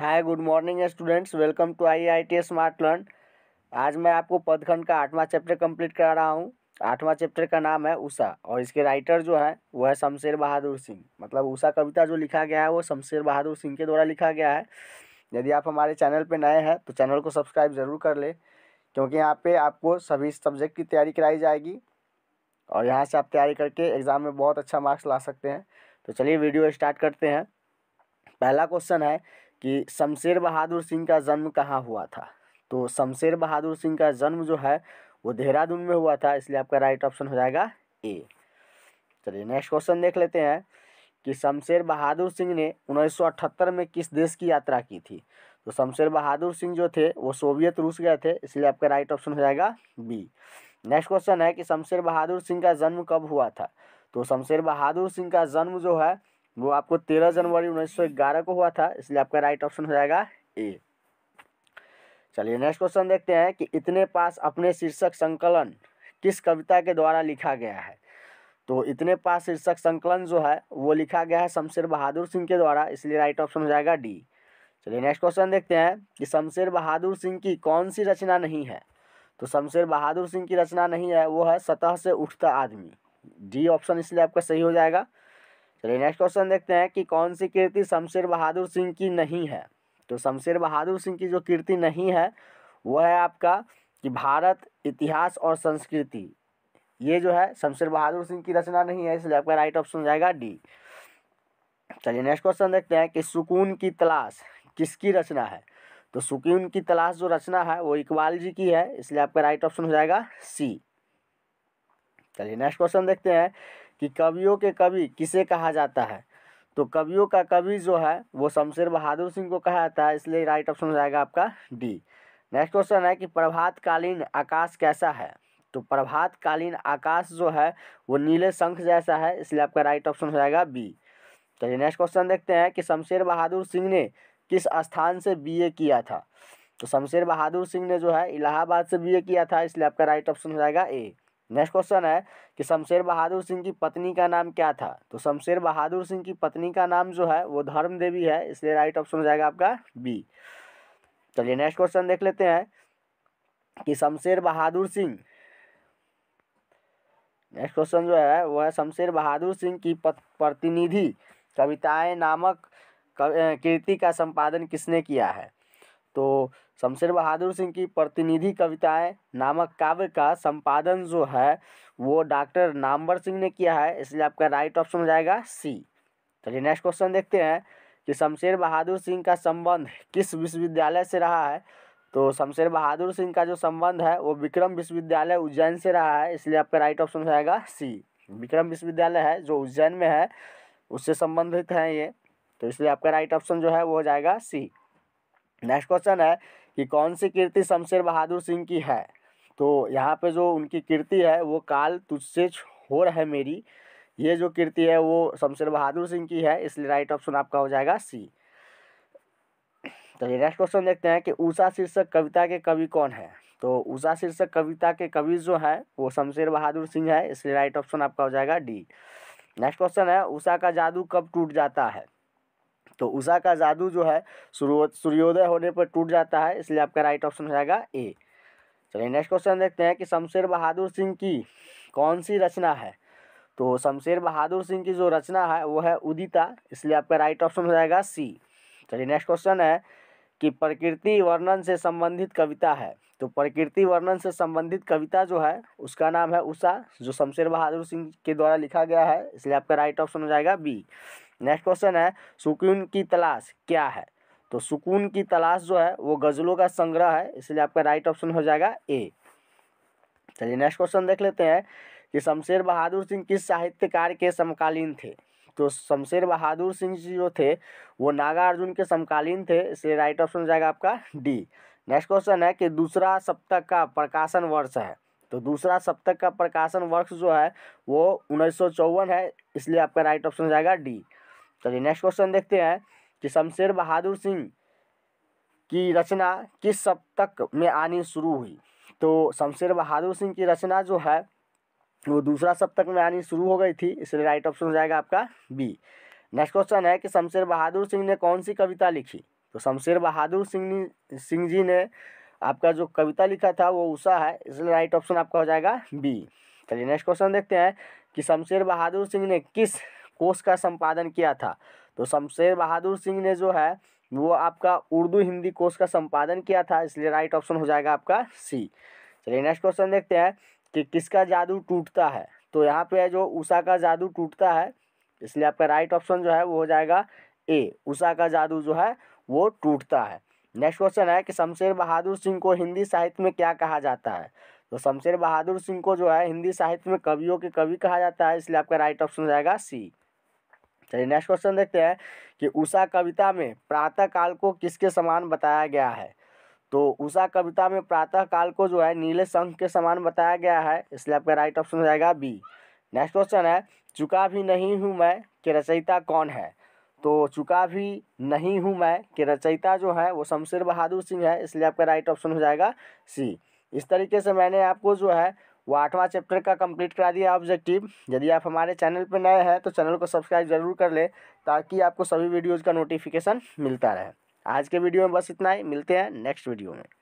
hi good morning students welcome to I I T smart learn आज मैं आपको पदखंड का आठवां चैप्टर कंप्लीट करा रहा हूँ आठवां चैप्टर का नाम है उषा और इसके राइटर जो है वह है शमशेर बहादुर सिंह मतलब उषा कविता जो लिखा गया है वो शमशेर बहादुर सिंह के द्वारा लिखा गया है यदि आप हमारे चैनल पर नए हैं तो चैनल को सब्सक्राइब ज़रूर कर ले क्योंकि यहाँ पर आपको सभी सब्जेक्ट की तैयारी कराई जाएगी और यहाँ से आप तैयारी करके एग्ज़ाम में बहुत अच्छा मार्क्स ला सकते हैं तो चलिए वीडियो स्टार्ट करते हैं पहला क्वेश्चन है कि शमशेर बहादुर सिंह का जन्म कहाँ हुआ था तो शमशेर बहादुर सिंह का जन्म जो है वो देहरादून में हुआ था इसलिए आपका राइट ऑप्शन हो जाएगा ए चलिए नेक्स्ट क्वेश्चन देख लेते हैं कि शमशेर बहादुर सिंह ने उन्नीस में किस देश की यात्रा की थी तो शमशेर बहादुर सिंह जो थे वो सोवियत रूस गए थे इसलिए आपका राइट ऑप्शन हो जाएगा बी नेक्स्ट क्वेश्चन है कि शमशेर बहादुर सिंह का जन्म कब हुआ था तो शमशेर बहादुर सिंह का जन्म जो है वो आपको तेरह जनवरी उन्नीस सौ ग्यारह को हुआ था इसलिए आपका राइट ऑप्शन हो जाएगा ए चलिए नेक्स्ट क्वेश्चन देखते हैं कि इतने पास अपने शीर्षक संकलन किस कविता के द्वारा लिखा गया है तो इतने पास शीर्षक संकलन जो है वो लिखा गया है शमशेर बहादुर सिंह के द्वारा इसलिए राइट ऑप्शन हो जाएगा डी चलिए नेक्स्ट क्वेश्चन देखते हैं कि शमशेर बहादुर सिंह की कौन सी रचना नहीं है तो शमशेर बहादुर सिंह की रचना नहीं है वो है सतह से उठता आदमी डी ऑप्शन इसलिए आपका सही हो जाएगा चलिए नेक्स्ट क्वेश्चन देखते हैं कि कौन सी कीर्ति शमशेर बहादुर सिंह की नहीं है तो शमशेर बहादुर सिंह की जो कीर्ति नहीं है वह है आपका कि भारत इतिहास और संस्कृति ये जो है शमशेर बहादुर सिंह की रचना नहीं है इसलिए आपका राइट ऑप्शन हो जाएगा डी चलिए नेक्स्ट क्वेश्चन देखते हैं कि सुकून की तलाश किसकी रचना है तो सुकून की तलाश जो रचना है वो इकबाल जी की है इसलिए आपका राइट ऑप्शन हो जाएगा सी चलिए नेक्स्ट क्वेश्चन देखते हैं कि कवियों के कवि किसे कहा जाता है तो कवियों का कवि जो है वो शमशेर बहादुर सिंह को कहा जाता है इसलिए राइट ऑप्शन हो जाएगा आपका डी नेक्स्ट क्वेश्चन है कि प्रभातकालीन आकाश कैसा है तो प्रभातकालीन आकाश जो है वो नीले शंख जैसा है इसलिए आपका राइट ऑप्शन हो जाएगा बी चलिए नेक्स्ट क्वेश्चन देखते हैं कि शमशेर बहादुर सिंह ने किस स्थान से बी किया था तो शमशेर बहादुर सिंह ने जो है इलाहाबाद से बी किया था इसलिए आपका राइट ऑप्शन हो जाएगा ए नेक्स्ट क्वेश्चन है कि शमशेर बहादुर सिंह की पत्नी का नाम क्या था तो शमशेर बहादुर सिंह की पत्नी का नाम जो है वो धर्म देवी है इसलिए राइट ऑप्शन हो जाएगा आपका बी चलिए नेक्स्ट क्वेश्चन देख लेते हैं कि शमशेर बहादुर सिंह नेक्स्ट क्वेश्चन जो है वो है शमशेर बहादुर सिंह की प्रतिनिधि कविताएं नामक कृति का संपादन किसने किया है तो शमशेर बहादुर सिंह की प्रतिनिधि कविताएँ नामक काव्य का संपादन जो है वो डॉक्टर नामवर सिंह ने किया है इसलिए आपका राइट ऑप्शन हो जाएगा सी चलिए नेक्स्ट क्वेश्चन देखते हैं कि शमशेर बहादुर सिंह का संबंध किस विश्वविद्यालय से रहा है तो शमशेर बहादुर सिंह का जो संबंध है वो विक्रम विश्वविद्यालय उज्जैन से रहा है इसलिए आपका राइट ऑप्शन हो जाएगा सी विक्रम विश्वविद्यालय है जो उज्जैन में है उससे संबंधित हैं ये तो इसलिए आपका राइट ऑप्शन जो है वो हो जाएगा सी नेक्स्ट क्वेश्चन है कि कौन सी कीर्ति शमशेर बहादुर सिंह की है तो यहाँ पे जो उनकी कीर्ति है वो काल तुझसे छोर है मेरी ये जो कीर्ति है वो शमशेर बहादुर सिंह की है इसलिए राइट ऑप्शन आपका हो जाएगा सी चलिए नेक्स्ट क्वेश्चन देखते हैं कि ऊषा शीर्षक कविता के कवि कौन है तो ऊषा शीर्षक कविता के कवि जो है वो शमशेर बहादुर सिंह है इसलिए राइट ऑप्शन आपका हो जाएगा डी नेक्स्ट क्वेश्चन है ऊषा का जादू कब टूट जाता है तो उषा का जादू जो है सूर्योदय होने पर टूट जाता है इसलिए आपका राइट ऑप्शन हो जाएगा ए चलिए नेक्स्ट क्वेश्चन देखते हैं कि शमशेर बहादुर सिंह की कौन सी रचना है तो शमशेर बहादुर सिंह की जो रचना है वो है उदिता इसलिए आपका राइट ऑप्शन हो जाएगा सी चलिए नेक्स्ट क्वेश्चन है कि प्रकृति वर्णन से संबंधित कविता है तो प्रकृति वर्णन से संबंधित कविता जो है उसका नाम है उषा जो शमशेर बहादुर सिंह के द्वारा लिखा गया है इसलिए आपका राइट ऑप्शन हो जाएगा बी नेक्स्ट क्वेश्चन है सुकून की तलाश क्या है तो सुकून की तलाश जो है वो गज़लों का संग्रह है इसलिए आपका राइट ऑप्शन हो जाएगा ए चलिए नेक्स्ट क्वेश्चन देख लेते हैं कि शमशेर बहादुर सिंह किस साहित्यकार के समकालीन थे तो शमशेर बहादुर सिंह जी जो थे वो नागार्जुन के समकालीन थे इसलिए राइट ऑप्शन हो जाएगा आपका डी नेक्स्ट क्वेश्चन है कि दूसरा सप्तक का प्रकाशन वर्ष है तो दूसरा सप्तक का प्रकाशन वर्ष जो है वो उन्नीस है इसलिए आपका राइट ऑप्शन हो जाएगा डी चलिए नेक्स्ट क्वेश्चन देखते हैं कि शमशेर बहादुर सिंह की रचना किस शतक में आनी शुरू हुई तो शमशेर बहादुर सिंह की रचना जो है वो दूसरा सप्तक में आनी शुरू हो गई थी इसलिए राइट ऑप्शन हो जाएगा आपका बी नेक्स्ट क्वेश्चन है कि शमशेर बहादुर सिंह ने कौन सी कविता लिखी तो शमशेर बहादुर सिंह सिंह जी ने आपका जो कविता लिखा था वो उषा है इसलिए राइट ऑप्शन आपका हो जाएगा बी चलिए नेक्स्ट क्वेश्चन देखते हैं कि शमशेर बहादुर सिंह ने किस कोष का संपादन किया था तो शमशेर बहादुर सिंह ने जो है वो आपका उर्दू हिंदी कोष का संपादन किया था इसलिए राइट ऑप्शन हो जाएगा आपका सी चलिए नेक्स्ट क्वेश्चन देखते हैं कि किसका जादू टूटता है तो यहाँ पे जो उषा का जादू टूटता है इसलिए आपका राइट ऑप्शन जो है वो हो जाएगा ए उषा का जादू जो है वो टूटता है नेक्स्ट क्वेश्चन है कि शमशेर बहादुर सिंह को हिंदी साहित्य में क्या कहा जाता है तो शमशेर बहादुर सिंह को जो है हिंदी साहित्य में कवियों के कवि कहा जाता है इसलिए आपका राइट ऑप्शन हो जाएगा सी चलिए नेक्स्ट क्वेश्चन देखते हैं कि उषा कविता में प्रातः काल को किसके समान बताया गया है तो उषा कविता में प्रातः काल को जो है नीले संघ के समान बताया गया है इसलिए आपका राइट ऑप्शन हो जाएगा बी नेक्स्ट क्वेश्चन है चुका भी नहीं हूँ मैं कि रचयिता कौन है तो चुका भी नहीं हूँ मैं कि रचयिता जो है वो शमशेर बहादुर सिंह है इसलिए आपका राइट ऑप्शन हो जाएगा सी इस तरीके से मैंने आपको जो है वो आठवां चैप्टर का कंप्लीट करा दिया ऑब्जेक्टिव यदि आप हमारे चैनल पर नए हैं तो चैनल को सब्सक्राइब ज़रूर कर लें ताकि आपको सभी वीडियोज़ का नोटिफिकेशन मिलता रहे आज के वीडियो में बस इतना ही मिलते हैं नेक्स्ट वीडियो में